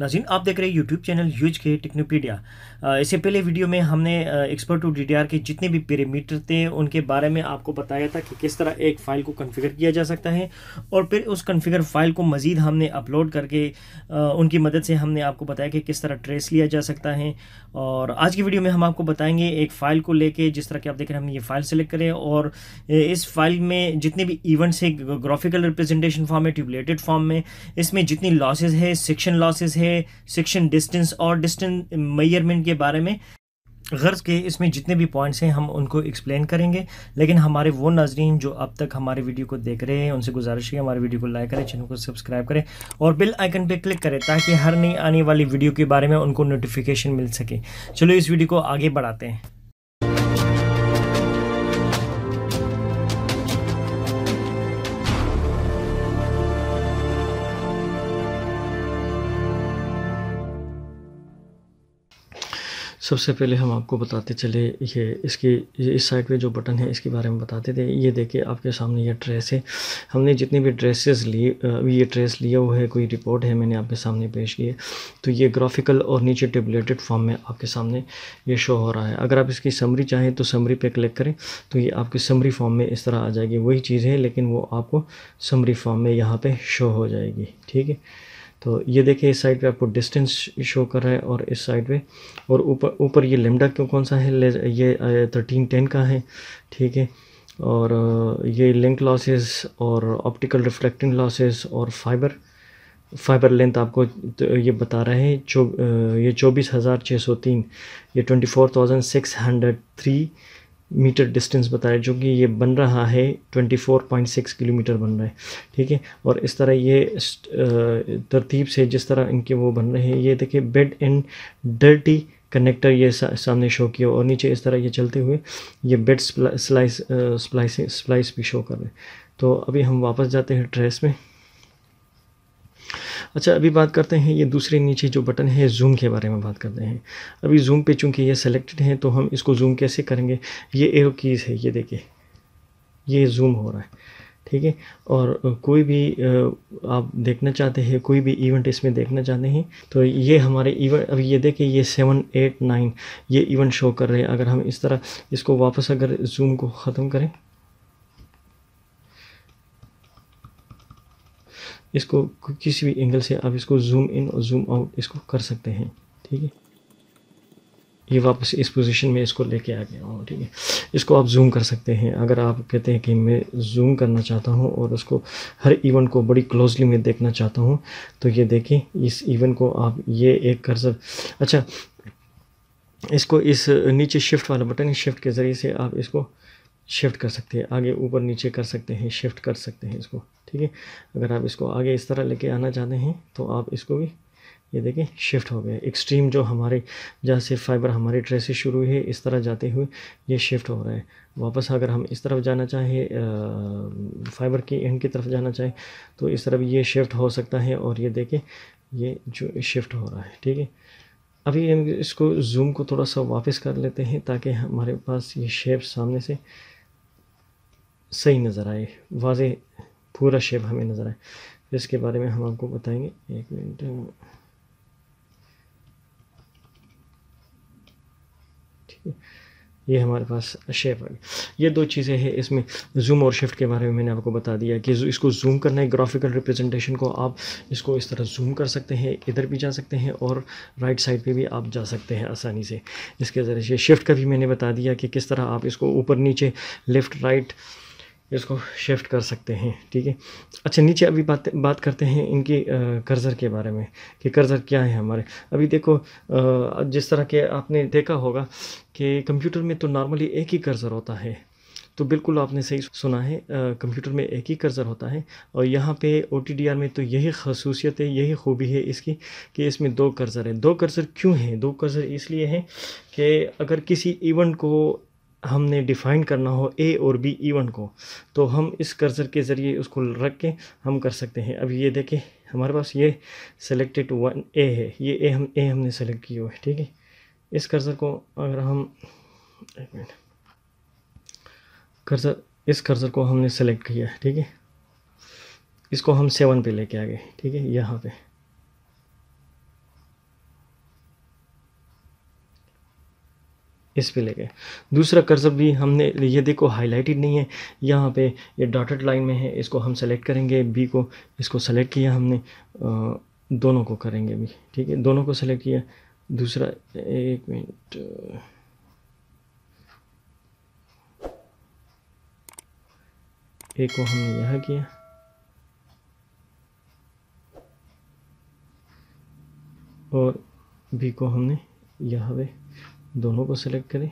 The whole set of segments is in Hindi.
नाजिन आप देख रहे हैं यूट्यूब चैनल यूज के टेक्नोपीडिया इससे पहले वीडियो में हमने एक्सपर्ट टू डी के जितने भी पेरीमीटर थे उनके बारे में आपको बताया था कि किस तरह एक फ़ाइल को कॉन्फ़िगर किया जा सकता है और फिर उस कॉन्फ़िगर फ़ाइल को मज़ीद हमने अपलोड करके उनकी मदद से हमने आपको बताया कि किस तरह ट्रेस लिया जा सकता है और आज की वीडियो में हम आपको बताएंगे एक फ़ाइल को लेके जिस तरह के आप देख रहे हैं हम ये फ़ाइल सेलेक्ट करें और इस फाइल में जितने भी इवेंट्स है ग्राफिकल रिप्रेजेंटेशन फॉर्म है ट्यूबलेटेड फॉर्म में इसमें जितनी लॉसेज है सेक्शन लॉसेज है है सेक्शन डिस्टेंस और डिस्टेंस मेजरमेंट के बारे में गर्ज के इसमें जितने भी पॉइंट्स हैं हम उनको एक्सप्लेन करेंगे लेकिन हमारे वो नाजरीन जो अब तक हमारे वीडियो को देख रहे हैं उनसे गुजारिश है हमारे वीडियो को लाइक करें चैनल को सब्सक्राइब करें और बिल आइकन पे क्लिक करें ताकि हर नई आने वाली वीडियो के बारे में उनको नोटिफिकेशन मिल सके चलो इस वीडियो को आगे बढ़ाते हैं सबसे पहले हम आपको बताते चले ये इसकी ये इस साइड पे जो बटन है इसके बारे में बताते थे ये देखिए आपके सामने ये ड्रेस है हमने जितनी भी ड्रेसेस ली ये ड्रेस लिया हुआ है कोई रिपोर्ट है मैंने आपके सामने पेश किए तो ये ग्राफिकल और नीचे टेबलेटेड फॉर्म में आपके सामने ये शो हो रहा है अगर आप इसकी समरी चाहें तो समरी पर क्लिक करें तो ये आपकी समरी फॉर्म में इस तरह आ जाएगी वही चीज़ है लेकिन वो आपको समरी फॉर्म में यहाँ पर शो हो जाएगी ठीक है तो ये देखिए इस साइड पे आपको डिस्टेंस शो कर रहा है और इस साइड पे और ऊपर ऊपर ये लेमडा क्यों कौन सा है ये थर्टीन टेन का है ठीक है और ये लिंक लॉसेस और ऑप्टिकल रिफ्लेक्टिंग लॉसेस और फाइबर फाइबर लेंथ आपको तो ये बता रहे हैं चौ ये चौबीस हज़ार छः सौ तीन ये twenty four thousand six hundred three metre distance बताया जो कि ये बन रहा है 24.6 किलोमीटर बन रहा है ठीक है और इस तरह ये तरतीब से जिस तरह इनके वो बन रहे हैं ये देखिए बेड एंड डर्टी कनेक्टर ये सा, सामने शो किया और नीचे इस तरह ये चलते हुए ये बेड स्प्लाइस स्प्लाइस स्प्लाइस भी शो कर रहे हैं तो अभी हम वापस जाते हैं ट्रेस में अच्छा अभी बात करते हैं ये दूसरे नीचे जो बटन है जूम के बारे में बात करते हैं अभी जूम पे चूंकि ये सेलेक्टेड है तो हम इसको जूम कैसे करेंगे ये एरो कीज़ है ये देखिए ये जूम हो रहा है ठीक है और कोई भी आप देखना चाहते हैं कोई भी इवेंट इसमें देखना चाहते हैं तो ये हमारे इवेंट अभी ये देखिए ये सेवन एट नाइन ये इवेंट शो कर रहे हैं अगर हम इस तरह इसको वापस अगर जूम को ख़त्म करें इसको किसी भी एंगल से आप इसको जूम इन और जूम आउट इसको कर सकते हैं ठीक है ये वापस इस पोजीशन में इसको लेके आ गया हूँ ठीक है इसको आप जूम कर सकते हैं अगर आप कहते हैं कि मैं जूम करना चाहता हूँ और उसको हर इवेंट को बड़ी क्लोजली में देखना चाहता हूँ तो ये देखें इस इवेंट को आप ये एक कर सक अच्छा इसको इस नीचे शिफ्ट वाला बटन शिफ्ट के ज़रिए से आप इसको शिफ्ट कर सकते हैं आगे ऊपर नीचे कर सकते हैं शिफ्ट कर सकते हैं इसको ठीक है अगर आप इसको आगे इस तरह लेके आना चाहते हैं तो आप इसको भी ये देखें शिफ्ट हो गया एक्सट्रीम जो हमारे जहाँ से फाइबर हमारी ट्रे शुरू हुई है इस तरह जाते हुए ये शिफ्ट हो रहा है वापस अगर हम इस तरफ जाना चाहें फाइबर की एंड की तरफ जाना चाहें तो इस तरफ ये शिफ्ट हो सकता है और ये देखें ये जो शिफ्ट हो रहा है ठीक है अभी हम इसको जूम को थोड़ा सा वापस कर लेते हैं ताकि हमारे पास ये शेप सामने से सही नज़र आए वाज पूरा शेप हमें नज़र आए इसके बारे में हम आपको बताएंगे एक मिनट ठीक है ये हमारे पास शेप आ गया ये दो चीज़ें हैं इसमें जूम और शिफ्ट के बारे में मैंने आपको बता दिया कि इसको जूम करना है ग्राफिकल रिप्रेजेंटेशन को आप इसको इस तरह जूम कर सकते हैं इधर भी जा सकते हैं और राइट साइड पे भी आप जा सकते हैं आसानी से इसके ज़रिए शिफ्ट का भी मैंने बता दिया कि किस तरह आप इसको ऊपर नीचे लेफ़्ट राइट इसको शिफ्ट कर सकते हैं ठीक है अच्छा नीचे अभी बात बात करते हैं इनकी कर्ज़र के बारे में कि कर्ज़र क्या है हमारे अभी देखो जिस तरह के आपने देखा होगा कि कंप्यूटर में तो नॉर्मली एक ही कर्ज़र होता है तो बिल्कुल आपने सही सुना है कंप्यूटर में एक ही कर्ज़र होता है और यहाँ पे ओ में तो यही खसूसियत है यही खूबी है इसकी कि इसमें दो कर्ज़र है दो कर्ज़र क्यों हैं दो कर्ज़र इसलिए हैं कि अगर किसी इवेंट को हमने डिफ़ाइन करना हो ए और बी इवन e को तो हम इस कर्सर के ज़रिए उसको रख के हम कर सकते हैं अब ये देखें हमारे पास ये सेलेक्टेड वन ए है ये ए हम ए हमने सेलेक्ट किया हुआ है ठीक है इस कर्सर को अगर हम एक मिनट कर्सर इस कर्सर को हमने सेलेक्ट किया है ठीक है इसको हम सेवन पे लेके आ गए ठीक है यहाँ पे इस पे ले गए दूसरा कर्सर भी हमने ये देखो हाईलाइटेड नहीं है यहाँ पे ये डॉटेड लाइन में है इसको हम सेलेक्ट करेंगे बी को इसको सेलेक्ट किया हमने आ, दोनों को करेंगे भी ठीक है दोनों को सेलेक्ट किया दूसरा एक मिनट एक को हमने यह किया और बी को हमने यहाँ पे दोनों को सिलेक्ट करें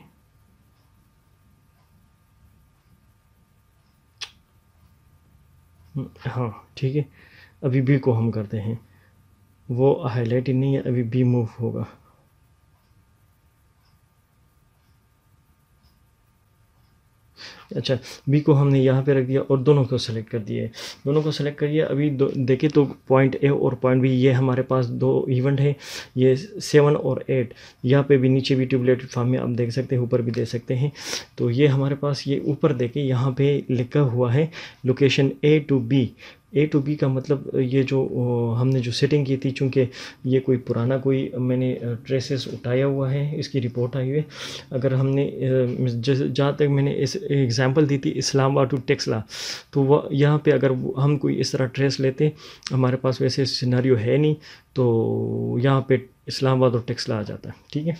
हम्म, हाँ ठीक है अभी बी को हम करते हैं वो हाईलाइट नहीं है अभी बी मूव होगा अच्छा बी को हमने यहाँ पे रख दिया और दोनों को सेलेक्ट कर दिए दोनों को सेलेक्ट करिए अभी देखें तो पॉइंट ए और पॉइंट बी ये हमारे पास दो इवेंट है ये सेवन और एट यहाँ पे भी नीचे भी ट्यूबलेट फॉर्म में आप देख सकते हैं ऊपर भी दे सकते हैं तो ये हमारे पास ये ऊपर देखें यहाँ पे लिखा हुआ है location A to B A to B का मतलब ये जो हमने जो सेटिंग की थी चूँकि ये कोई पुराना कोई मैंने ट्रेसेस उठाया हुआ है इसकी रिपोर्ट आई हुई है अगर हमने जहाँ तक मैंने इस एग्ज़ाम्पल दी थी इस्लामाबाद टू टेक्सला तो वह यहाँ पर अगर हम कोई इस तरह ट्रेस लेते हमारे पास वैसे सिनारी है नहीं तो यहाँ पे इस्लामाबाद और टेक्सला आ जाता है ठीक है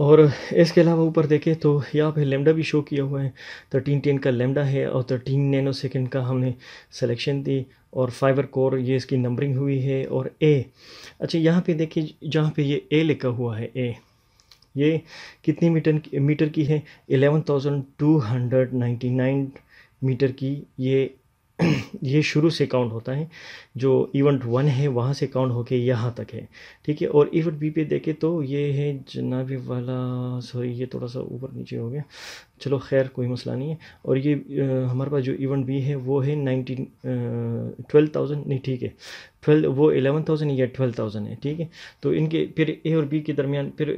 और इसके अलावा ऊपर देखें तो यहाँ पे लेमडा भी शो किया हुआ है थर्टीन टेन का लेमडा है और थर्टीन नैनो सेकेंड का हमने सिलेक्शन दी और फाइबर कोर ये इसकी नंबरिंग हुई है और ए अच्छा यहाँ पे देखिए जहाँ पे ये ए लिखा हुआ है ए ये कितनी मीटर मीटर की है eleven thousand two hundred ninety nine metre की ये ये शुरू से काउंट होता है जो इवेंट वन है वहाँ से काउंट होके यहाँ तक है ठीक है और इवेंट बी पे देखें तो ये है जनाबी वाला सॉरी ये थोड़ा सा ऊपर नीचे हो गया चलो खैर कोई मसला नहीं है और ये आ, हमारे पास जो इवेंट बी है वो है नाइनटीन ट्वेल्व थाउजेंड नहीं ठीक है ट्वेल्व वो एलेवन थाउजेंड या ट्वेल्व थाउजेंड है ठीक है तो इनके फिर ए और बी के दरमियान फिर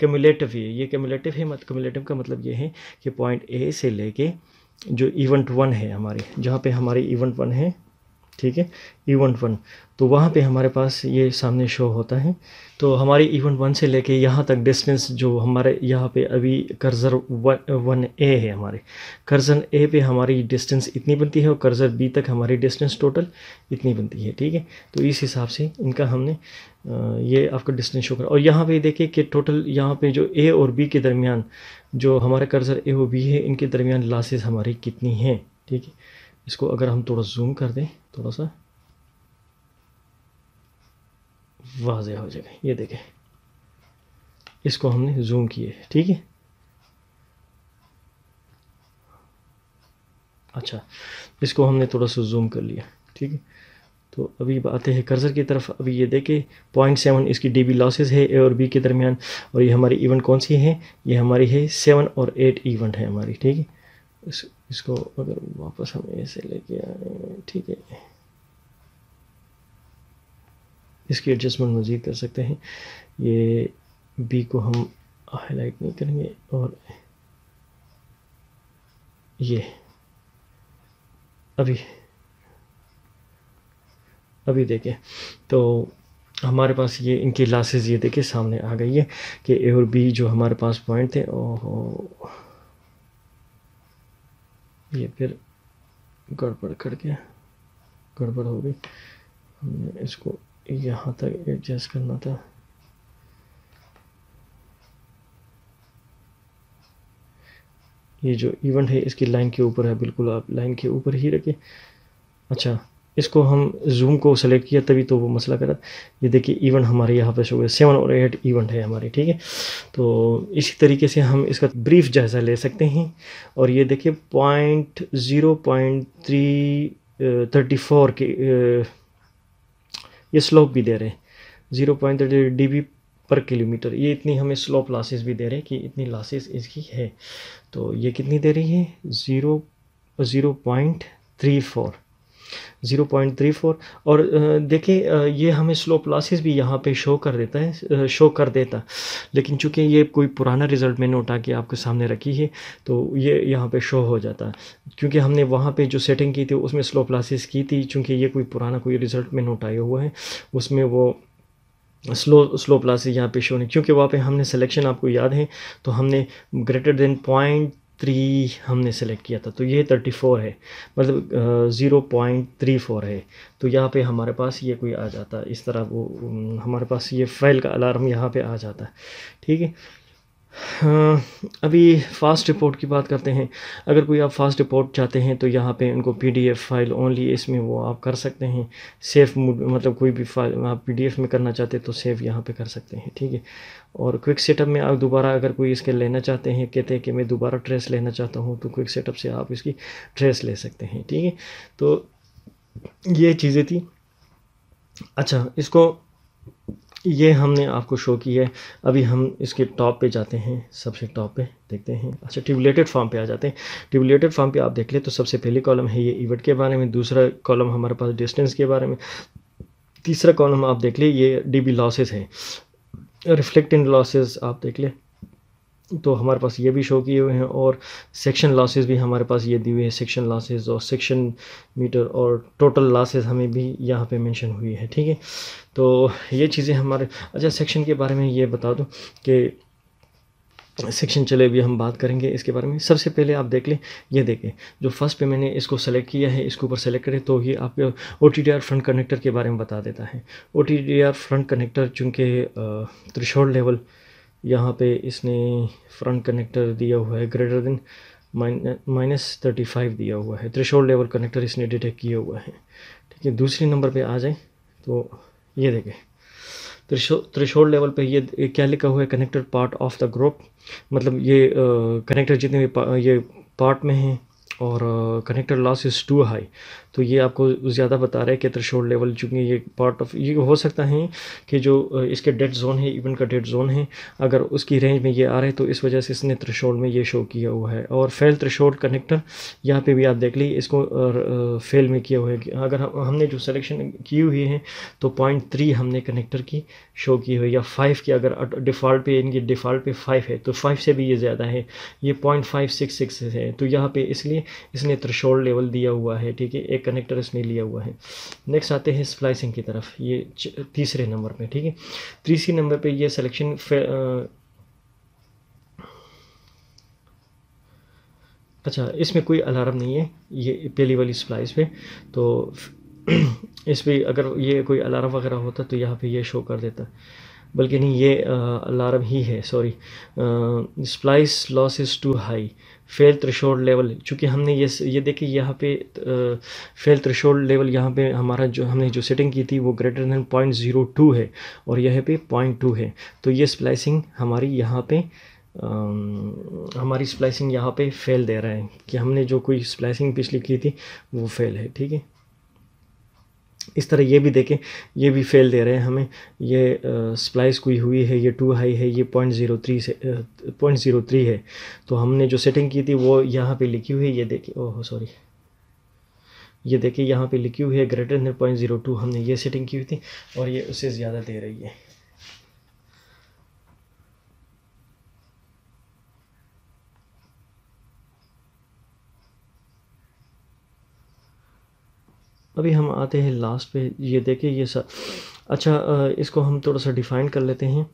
कम्यूलेटिव है ये कम्यूलेटिव है मत कम्यूलेटिव का मतलब ये है कि पॉइंट ए से लेके जो इवेंट वन है हमारी जहाँ पे हमारी इवेंट वन है ठीक है इवेंट e वन तो वहाँ पे हमारे पास ये सामने शो होता है तो हमारे इवेंट वन से लेके यहाँ तक डिस्टेंस जो हमारे यहाँ पे अभी कर्जर वन वन ए है हमारे कर्जन ए पे हमारी डिस्टेंस इतनी बनती है और कर्जर बी तक हमारी डिस्टेंस टोटल इतनी बनती है ठीक है तो इस हिसाब से इनका हमने ये आपका डिस्टेंस शो करा और यहाँ पर देखिए कि टोटल यहाँ पर जो ए और बी के दरमियान जो हमारे कर्जर ए और बी है इनके दरमियान लासेज हमारी कितनी हैं ठीक है इसको अगर हम थोड़ा जूम कर दें थोड़ा सा वाज हो जाएगा ये देखें इसको हमने जूम किए ठीक है अच्छा इसको हमने थोड़ा सा जूम कर लिया ठीक है तो अभी आते हैं कर्जर की तरफ अभी ये देखे पॉइंट सेवन इसकी डी बी लॉसेज है ए और बी के दरमियान और ये हमारी इवेंट कौन सी है ये हमारी है सेवन और एट इवेंट है हमारी ठीक है इसको अगर वापस हम ऐसे लेके आए ठीक है इसकी एडजस्टमेंट मज़ीद कर सकते हैं ये बी को हम हाईलाइट नहीं करेंगे और ये अभी अभी देखें तो हमारे पास ये इनकी लासेज ये देखें सामने आ गई है कि ए और बी जो हमारे पास पॉइंट थे ओहो ये फिर गड़बड़ करके गड़बड़ हो गई हमने इसको यहाँ तक एडजस्ट करना था ये जो इवेंट है इसकी लाइन के ऊपर है बिल्कुल आप लाइन के ऊपर ही रखें अच्छा इसको हम जूम को सेलेक्ट किया तभी तो वो मसला करा ये देखिए इवेंट हमारे यहाँ पे शो हुए सेवन और एट इवेंट है हमारे ठीक है तो इसी तरीके से हम इसका ब्रीफ जायज़ा ले सकते हैं और ये देखिए point zero point three thirty four के ये स्लोप भी दे रहे हैं zero point thirty D B पर किलोमीटर ये इतनी हमें स्लोप लासेस भी दे रहे हैं कि इतनी लासेस इसकी है तो ये कितनी दे रही है zero zero point three four 0.34 और देखिए ये हमें स्लोप लॉसेस भी यहाँ पे शो कर देता है शो कर देता लेकिन चूंकि ये कोई पुराना रिज़ल्ट मैंने उठा के आपके सामने रखी है तो ये यहाँ पे शो हो जाता है क्योंकि हमने वहाँ पे जो सेटिंग की थी उसमें स्लोप लॉसेस की थी चूँकि ये कोई पुराना कोई रिज़ल्ट मैंने उठाया हुआ है उसमें वो स्लो स्लो प्लासेज यहाँ पे शो नहीं क्योंकि वहाँ पे हमने सिलेक्शन आपको याद है तो हमने ग्रेटर देन पॉइंट थ्री हमने सेलेक्ट किया था तो ये थर्टी फोर है मतलब ज़ीरो पॉइंट थ्री फोर है तो यहाँ पे हमारे पास ये कोई आ जाता है इस तरह वो हमारे पास ये फाइल का अलार्म यहाँ पे आ जाता है ठीक है हाँ, अभी फ़ास्ट रिपोर्ट की बात करते हैं अगर कोई आप फास्ट रिपोर्ट चाहते हैं तो यहाँ पे उनको पीडीएफ फाइल ओनली इसमें वो आप कर सकते हैं सेफ मूड मतलब कोई भी फाइल आप पीडीएफ में करना चाहते हैं तो सेव यहाँ पे कर सकते हैं ठीक है और क्विक सेटअप में आप दोबारा अगर कोई इसके लेना चाहते हैं कहते हैं कि मैं दोबारा ट्रेस लेना चाहता हूँ तो क्विक सेटअप से आप इसकी ट्रेस ले सकते हैं ठीक है तो ये चीज़ें थी अच्छा इसको ये हमने आपको शो की है अभी हम इसके टॉप पे जाते हैं सबसे टॉप पे देखते हैं अच्छा ट्यूबलेटेड फॉर्म पे आ जाते हैं ट्यूबलेटेड फॉर्म पे आप देख ले तो सबसे पहले कॉलम है ये इवेंट के बारे में दूसरा कॉलम हमारे पास डिस्टेंस के बारे में तीसरा कॉलम आप देख ले ये डी लॉसेस लॉसेज है रिफ्लेक्ट इन लॉसेज आप देख ले तो हमारे पास ये भी शो किए हुए हैं और सेक्शन लॉसेस भी हमारे पास ये दी हुई है सेक्शन लॉसेस और सेक्शन मीटर और टोटल लॉसेस हमें भी यहाँ पे मेंशन हुई है ठीक है तो ये चीज़ें हमारे अच्छा सेक्शन के बारे में ये बता दूँ कि सेक्शन चले भी हम बात करेंगे इसके बारे में सबसे पहले आप देख लें ये देखें जो फर्स्ट पे मैंने इसको सेलेक्ट किया है इसके ऊपर सेलेक्ट करें तो ये आपके O T D R front connector के बारे में बता देता है O T D R front connector चूँकि त्रिशोल लेवल यहाँ पे इसने फ्रंट कनेक्टर दिया हुआ है greater than minus thirty five दिया हुआ है थ्रेशोल्ड लेवल कनेक्टर इसने डिटेक्ट किया हुआ है ठीक है दूसरे नंबर पे आ जाए तो ये देखें थ्रेशोल्ड लेवल पे ये क्या लिखा हुआ है connected part of the group मतलब ये कनेक्टर जितने भी पा, ये पार्ट में हैं और connector loss is too high तो ये आपको ज़्यादा बता रहा है कि त्रिशोल लेवल चूँकि ये पार्ट ऑफ ये हो सकता है कि जो इसके डेड जोन है इवन का डेड जोन है अगर उसकी रेंज में ये आ रहा है तो इस वजह से इसने त्रिशोल में ये शो किया हुआ है और फेल त्रिशोल कनेक्टर यहाँ पर भी आप देख लीजिए इसको फेल में किया हुआ है अगर हमने जो सलेक्शन की हुई है तो पॉइंट थ्री हमने कनेक्टर की शो की हुई या फाइव की अगर डिफ़ॉल्ट पे इनकी डिफ़ॉल्ट पे फाइव है तो फाइव से भी ये ज़्यादा है ये पॉइंट फाइव सिक्स सिक्स है तो यहाँ पे इसलिए इसने त्रिशोल लेवल दिया हुआ है ठीक है कनेक्टर इसने लिया हुआ है नेक्स्ट आते हैं स्प्लाइसिंग की तरफ ये तीसरे नंबर पे ठीक है तीसरे नंबर पे ये सिलेक्शन अच्छा इसमें कोई अलार्म नहीं है ये पहली वाली स्प्लाइस पे तो इस पर अगर ये कोई अलार्म वगैरह होता तो यहाँ पे ये शो कर देता बल्कि नहीं ये अलार्म ही है sorry splice loss is too high fail threshold level चूँकि हमने ये ये देखिए यहाँ पे फेल थ्रेशोल्ड लेवल यहाँ पे हमारा जो हमने जो सेटिंग की थी वो greater than point zero two है और यहाँ पे पॉइंट टू है तो ये स्प्लाइसिंग हमारी यहाँ पे आ, हमारी स्प्लाइसिंग यहाँ पे फेल दे रहा है कि हमने जो कोई स्प्लाइसिंग पिछली की थी वो फेल है ठीक है इस तरह ये भी देखें ये भी फेल दे रहे हैं हमें ये स्प्लाइस कोई हुई है ये टू हाई है ये पॉइंट ज़ीरो थ्री से पॉइंट ज़ीरो थ्री है तो हमने जो सेटिंग की थी वो यहाँ पे लिखी हुई है ये देखिए ओह सॉरी ये देखिए यहाँ पे लिखी हुई है greater than point zero two हमने ये सेटिंग की हुई थी और ये उससे ज़्यादा दे रही है अभी हम आते हैं लास्ट पे ये देखिए ये सब अच्छा इसको हम थोड़ा सा डिफ़ाइन कर लेते हैं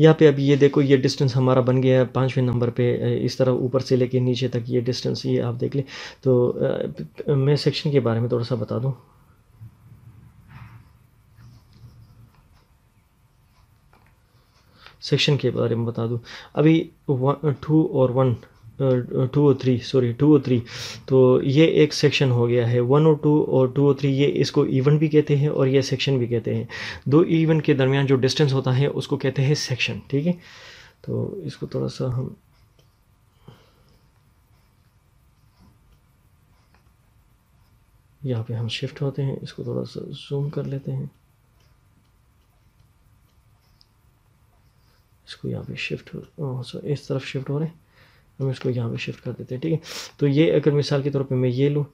यहाँ पे अभी ये देखो ये डिस्टेंस हमारा बन गया है पाँचवें नंबर पे इस तरह ऊपर से लेके नीचे तक ये डिस्टेंस ये आप देख लें तो मैं सेक्शन के बारे में थोड़ा सा बता दूँ सेक्शन के बारे में बता दूँ अभी वन टू और one two O three sorry two O three तो ये एक सेक्शन हो गया है वन ओ टू और टू ओ थ्री ये इसको इवन भी कहते हैं और ये सेक्शन भी कहते हैं दो इवन के दरमियान जो डिस्टेंस होता है उसको कहते हैं सेक्शन ठीक है तो इसको थोड़ा सा हम यहाँ पे हम शिफ्ट होते हैं इसको थोड़ा सा जूम कर लेते हैं इसको यहाँ पे शिफ्ट हो इस तरफ शिफ्ट हो रहे हैं हम इसको यहाँ पे शिफ्ट कर देते हैं ठीक है तो ये अगर मिसाल के तौर पे मैं ये लूँ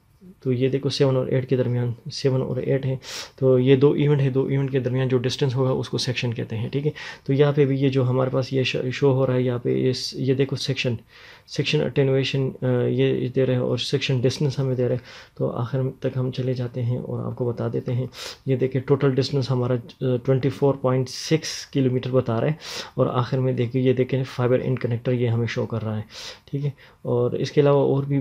तो ये देखो सेवन और एट के दरमियान सेवन और एट है तो ये दो इवेंट है दो इवेंट के दरमियान जो डिस्टेंस होगा उसको सेक्शन कहते हैं ठीक है तो यहाँ पे भी ये जो हमारे पास ये शो हो रहा है यहाँ पे ये ये देखो सेक्शन सेक्शन अटेनुएशन ये दे रहे हैं और सेक्शन डिस्टेंस हमें दे रहे हैं तो आखिर तक हम चले जाते हैं और आपको बता देते हैं ये देखिए टोटल डिस्टेंस हमारा twenty four point six kilometre बता रहा है और आखिर में देखिए ये देखें फाइबर इन कनेक्टर ये हमें शो कर रहा है ठीक है और इसके अलावा और भी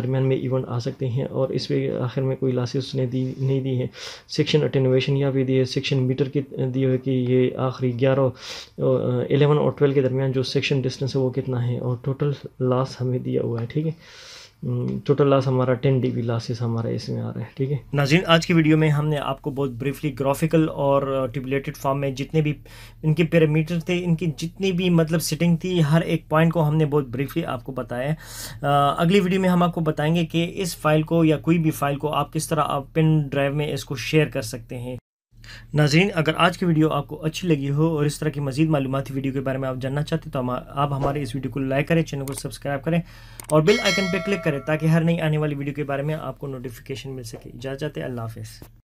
दरमियान में इवेंट आ सकते हैं और इस पर आखिर में कोई लासी उसने दी नहीं दी है सेक्शन अटेनोवेशन यहाँ भी दी है सेक्शन मीटर की दी है कि ये आखिरी ग्यारह एलेवन और ट्वेल्व uh, के दरमियान जो सेक्शन डिस्टेंस है वो कितना है और टोटल लाश हमें दिया हुआ है ठीक है टोटल हम्म, लॉस हमारा टेन डी बी लॉसेस हमारे इसमें आ रहा है ठीक है नाजीन आज की वीडियो में हमने आपको बहुत ब्रीफली ग्राफिकल और ट्यूबलेटेड फॉर्म में जितने भी इनके पैरामीटर थे इनकी जितनी भी मतलब सिटिंग थी हर एक पॉइंट को हमने बहुत ब्रीफली आपको बताया आ, अगली वीडियो में हम आपको बताएंगे कि इस फाइल को या कोई भी फाइल को आप किस तरह आप पेन ड्राइव में इसको शेयर कर सकते हैं नाजरीन अगर आज की वीडियो आपको अच्छी लगी हो और इस तरह की मजीद मालूमती वीडियो के बारे में आप जानना चाहते तो आप हमारे इस वीडियो को लाइक करें चैनल को सब्सक्राइब करें और बिल आइकन पर क्लिक करें ताकि हर नई आने वाली वीडियो के बारे में आपको नोटिफिकेशन मिल सके जा जाते अल्लाह हाफ़